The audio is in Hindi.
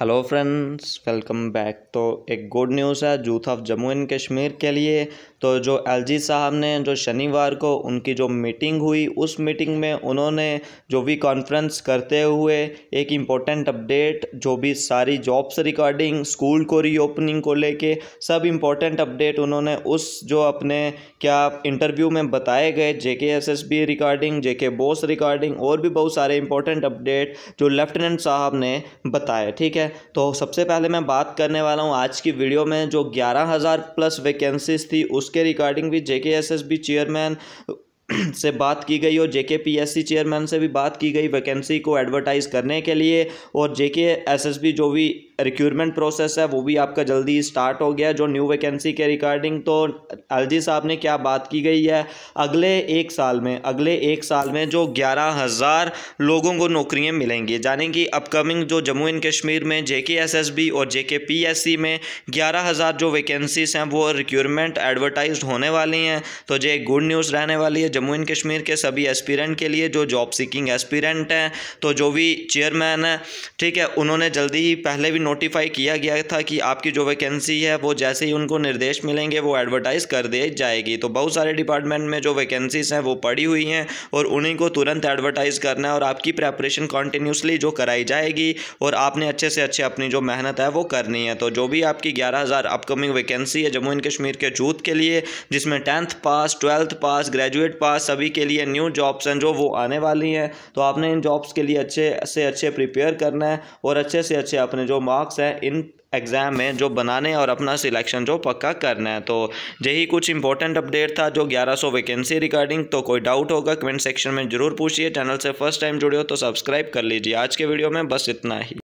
हेलो फ्रेंड्स वेलकम बैक तो एक गुड न्यूज़ है youth of Jammu and Kashmir के लिए तो जो एलजी साहब ने जो शनिवार को उनकी जो मीटिंग हुई उस मीटिंग में उन्होंने जो भी कॉन्फ्रेंस करते हुए एक इम्पोर्टेंट अपडेट जो भी सारी जॉब्स रिकॉर्डिंग स्कूल को रीओपनिंग को लेके सब इम्पोर्टेंट अपडेट उन्होंने उस जो अपने क्या इंटरव्यू में बताए गए J K S S B regarding J K BOSE recording और भी बहुत सारे इंपॉर्टेंट अपडेट जो लेफ्टिनेंट साहब ने बताए ठीक है है तो सबसे पहले मैं बात करने वाला हूँ आज की वीडियो में जो ग्यारह हज़ार प्लस वैकेंसीज थी उसके रिगार्डिंग भी J S S B chairman से बात की गई और जेके पीएससी चेयरमैन से भी बात की गई वैकेंसी को एडवर्टाइज़ करने के लिए और जेके एसएसबी जो भी रिक्यूरमेंट प्रोसेस है वो भी आपका जल्दी स्टार्ट हो गया जो न्यू वैकेंसी के रिकॉर्डिंग तो एलजी साहब ने क्या बात की गई है अगले एक साल में अगले एक साल में जो ग्यारह हज़ार लोगों को नौकरियाँ मिलेंगी यानी कि अपकमिंग जो जम्मू एंड कश्मीर में जे एसएसबी और जे पीएससी में ग्यारह हज़ार जो वैकेंसीज हैं वो रिक्यूरमेंट एडवर्टाइज होने वाली हैं तो ये गुड न्यूज़ रहने वाली है जम्मू एंड कश्मीर के सभी एस्पिरेंट के लिए जो जॉब सीकिंग एस्पिरेंट हैं तो जो भी चेयरमैन है ठीक है उन्होंने जल्दी ही पहले भी नोटिफाई किया गया था कि आपकी जो वैकेंसी है वो जैसे ही उनको निर्देश मिलेंगे वो एडवर्टाइज़ कर दी जाएगी तो बहुत सारे डिपार्टमेंट में जो वैकेंसीज़ हैं वो पड़ी हुई हैं और उन्हीं को तुरंत एडवर्टाइज़ करना है और आपकी प्रेपरेशन कंटिन्यूसली जो कराई जाएगी और आपने अच्छे से अच्छे अपनी जो मेहनत है वो करनी है तो जो भी आपकी ग्यारह हज़ार अपकमिंग वैकेंसी है जम्मू एंड कश्मीर के जूथ के लिए जिसमें tenth pass twelfth pass graduate pass pass सभी के लिए न्यू जॉब्स हैं जो वो आने वाली हैं तो आपने इन जॉब्स के लिए अच्छे से अच्छे प्रिपेयर करना है और अच्छे से अच्छे अपने जो मार्क्स हैं इन एग्ज़ाम में जो बनाने और अपना सिलेक्शन जो पक्का करना है तो यही कुछ इंपॉर्टेंट अपडेट था जो 1100 वैकेंसी रिगार्डिंग तो कोई डाउट होगा कमेंट सेक्शन में ज़रूर पूछिए चैनल से फर्स्ट टाइम जुड़े हो तो सब्सक्राइब कर लीजिए आज के वीडियो में बस इतना ही